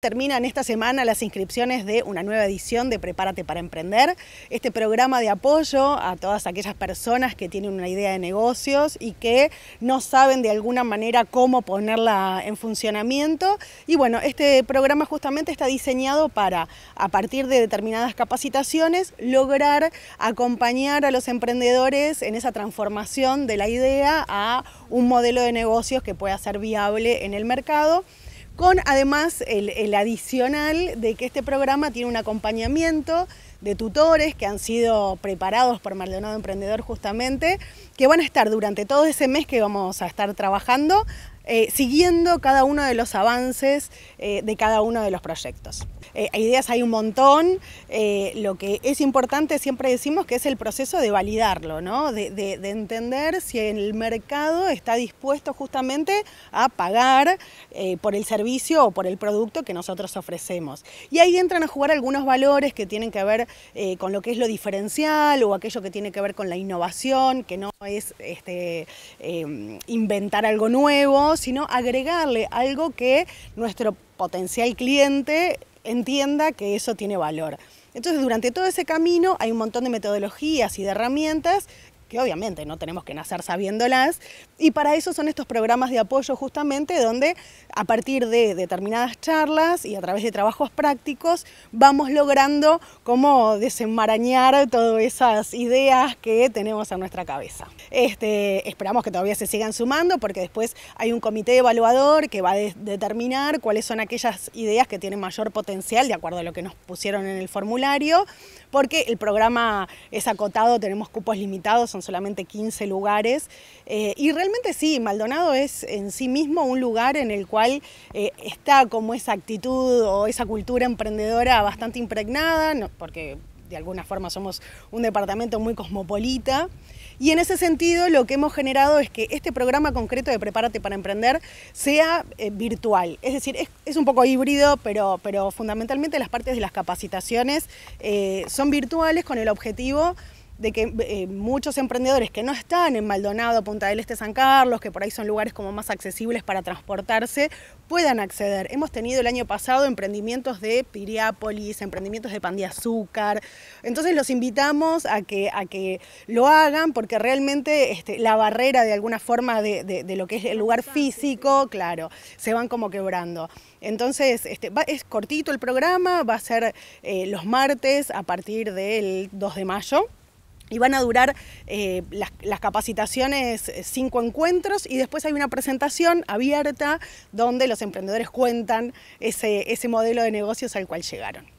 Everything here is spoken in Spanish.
Terminan esta semana las inscripciones de una nueva edición de Prepárate para Emprender, este programa de apoyo a todas aquellas personas que tienen una idea de negocios y que no saben de alguna manera cómo ponerla en funcionamiento. Y bueno, este programa justamente está diseñado para, a partir de determinadas capacitaciones, lograr acompañar a los emprendedores en esa transformación de la idea a un modelo de negocios que pueda ser viable en el mercado con además el, adicional de que este programa tiene un acompañamiento de tutores que han sido preparados por Maldonado Emprendedor justamente, que van a estar durante todo ese mes que vamos a estar trabajando eh, siguiendo cada uno de los avances eh, de cada uno de los proyectos. Eh, ideas hay un montón, eh, lo que es importante siempre decimos que es el proceso de validarlo, de, entender si el mercado está dispuesto justamente a pagar por el servicio o por el producto que nosotros ofrecemos. Y ahí entran a jugar algunos valores que tienen que ver con lo que es lo diferencial o aquello que tiene que ver con la innovación, que no es este, inventar algo nuevo, sino agregarle algo que nuestro potencial cliente entienda que eso tiene valor. Entonces, durante todo ese camino hay un montón de metodologías y de herramientas que obviamente no tenemos que nacer sabiéndolas, y para eso son estos programas de apoyo justamente donde a partir de determinadas charlas y a través de trabajos prácticos vamos logrando como desenmarañar todas esas ideas que tenemos en nuestra cabeza. Este, esperamos que todavía se sigan sumando porque después hay un comité evaluador que va a determinar cuáles son aquellas ideas que tienen mayor potencial de acuerdo a lo que nos pusieron en el formulario, porque el programa es acotado, tenemos cupos limitados, solamente 15 lugares. Eh, y realmente sí, Maldonado es en sí mismo un lugar en el cual eh, está como esa actitud o esa cultura emprendedora bastante impregnada, porque de alguna forma somos un departamento muy cosmopolita. Y en ese sentido lo que hemos generado es que este programa concreto de Prepárate para Emprender sea eh, virtual. Es decir, es, un poco híbrido, pero, pero fundamentalmente las partes de las capacitaciones son virtuales con el objetivo de que eh, muchos emprendedores que no están en Maldonado, Punta del Este, San Carlos, que por ahí son lugares como más accesibles para transportarse, puedan acceder. Hemos tenido el año pasado emprendimientos de Piriápolis, emprendimientos de pan de azúcar. Entonces los invitamos a que, a que lo hagan porque realmente este, la barrera de alguna forma de, lo que es el lugar físico, claro, se van como quebrando. Entonces este, es cortito el programa, va a ser eh, los martes a partir del 2 de mayo y van a durar eh, las, las, capacitaciones eh, cinco encuentros y después hay una presentación abierta donde los emprendedores cuentan ese, ese modelo de negocios al cual llegaron.